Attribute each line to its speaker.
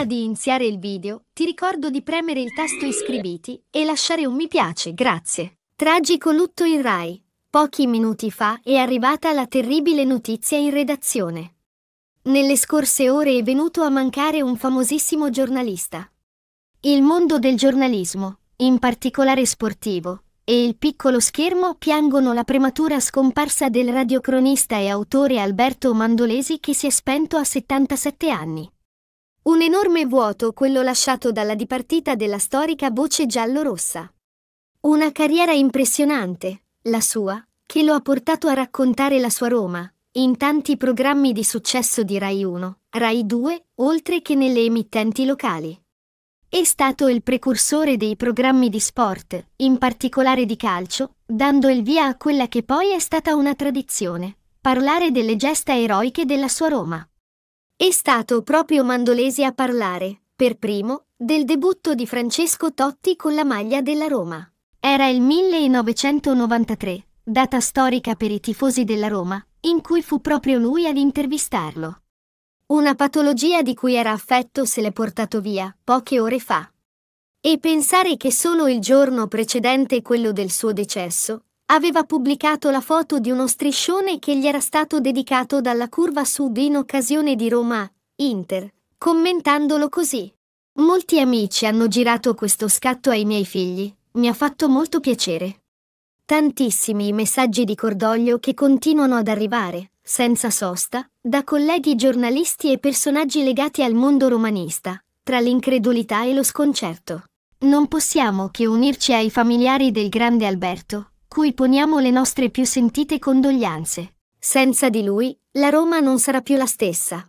Speaker 1: Prima di iniziare il video, ti ricordo di premere il tasto iscriviti e lasciare un mi piace, grazie. Tragico lutto in Rai. Pochi minuti fa è arrivata la terribile notizia in redazione. Nelle scorse ore è venuto a mancare un famosissimo giornalista. Il mondo del giornalismo, in particolare sportivo, e il piccolo schermo piangono la prematura scomparsa del radiocronista e autore Alberto Mandolesi che si è spento a 77 anni. Un enorme vuoto quello lasciato dalla dipartita della storica voce giallorossa. Una carriera impressionante, la sua, che lo ha portato a raccontare la sua Roma, in tanti programmi di successo di Rai 1, Rai 2, oltre che nelle emittenti locali. È stato il precursore dei programmi di sport, in particolare di calcio, dando il via a quella che poi è stata una tradizione, parlare delle gesta eroiche della sua Roma. È stato proprio Mandolesi a parlare, per primo, del debutto di Francesco Totti con la maglia della Roma. Era il 1993, data storica per i tifosi della Roma, in cui fu proprio lui ad intervistarlo. Una patologia di cui era affetto se l'è portato via poche ore fa. E pensare che solo il giorno precedente quello del suo decesso, aveva pubblicato la foto di uno striscione che gli era stato dedicato dalla curva sud in occasione di Roma, Inter, commentandolo così. Molti amici hanno girato questo scatto ai miei figli, mi ha fatto molto piacere. Tantissimi i messaggi di cordoglio che continuano ad arrivare, senza sosta, da colleghi giornalisti e personaggi legati al mondo romanista, tra l'incredulità e lo sconcerto. Non possiamo che unirci ai familiari del grande Alberto, cui poniamo le nostre più sentite condoglianze. Senza di lui, la Roma non sarà più la stessa.